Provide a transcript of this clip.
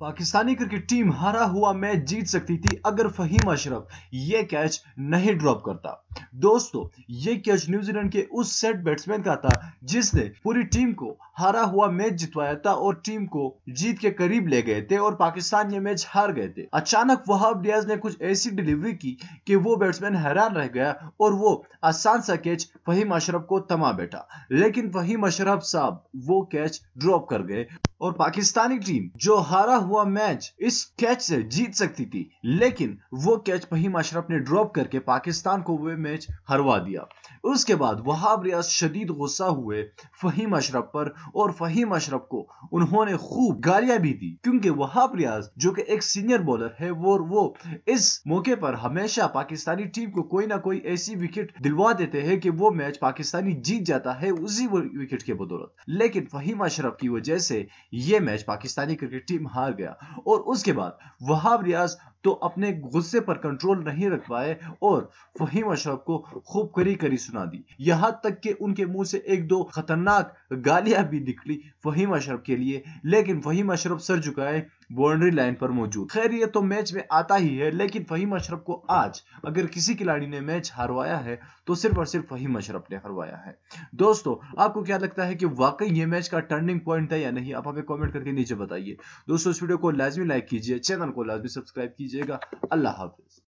Pakistani cricket team हारा हुआ match जीत सकती थी अगर फहीम अशरफ यह कैच नहीं ड्रॉप करता दोस्तों ये कैच न्यूजीलैंड के उस सेट बैट्समैन का था जिसने पूरी टीम को हारा हुआ मैच जितवाया था और टीम को जीत के करीब ले गए थे और पाकिस्तान ये मैच हार गए थे अचानक वहाब डियाज ने कुछ ऐसी डिलीवरी की कि वो बैट्समैन हैरान रह गया और वो आसान सा कैच फहीम अशरफ को थमा बैठा लेकिन फहीम अशरफ साहब वो कैच ड्रॉप कर गए और पाकिस्तानी टीम जो हारा हुआ मैच इस कैच से जीत सकती थी लेकिन वो कैच फहीम अशरफ ने ड्रॉप करके पाकिस्तान को वह मैच हरवा दिया उसके बाद वहाब रियाज शदीद गुस्सा हुए फहीम अशरफ पर और फहीम अशरफ को उन्होंने खूब गालियां भी दी क्योंकि वहाब रियाज जो कि एक सीनियर बॉलर है वो वो इस मौके पर हमेशा पाकिस्तानी टीम को कोई ना कोई ऐसी विकेट दिलवा देते हैं कि वो मैच पाकिस्तानी जीत जाता है उसी विकेट के बदौलत लेकिन फहीम अशरफ की वजह से ये मैच पाकिस्तानी क्रिकेट टीम हार गया और उसके बाद वहाब रियाज तो अपने गुस्से पर कंट्रोल नहीं रख पाए और फहीम अशरफ को खूब करी करी सुना दी यहाँ तक कि उनके मुंह से एक दो खतरनाक गालियां भी निकली फहीम अशरफ के लिए लेकिन फहीम अशरफ सर झुकाए बाउंड्री लाइन पर मौजूद खैर ये तो मैच में आता ही है लेकिन फहीम अशरफ को आज अगर किसी खिलाड़ी ने मैच हारवाया है तो सिर्फ और सिर्फ फहीम अशरफ ने हरवाया है दोस्तों आपको क्या लगता है कि वाकई ये मैच का टर्निंग पॉइंट है या नहीं आप हमें कमेंट करके नीचे बताइए दोस्तों इस वीडियो को लाजमी लाइक कीजिए चैनल को लाजमी सब्सक्राइब कीजिए कीजिएगा अल्लाह हाफिज़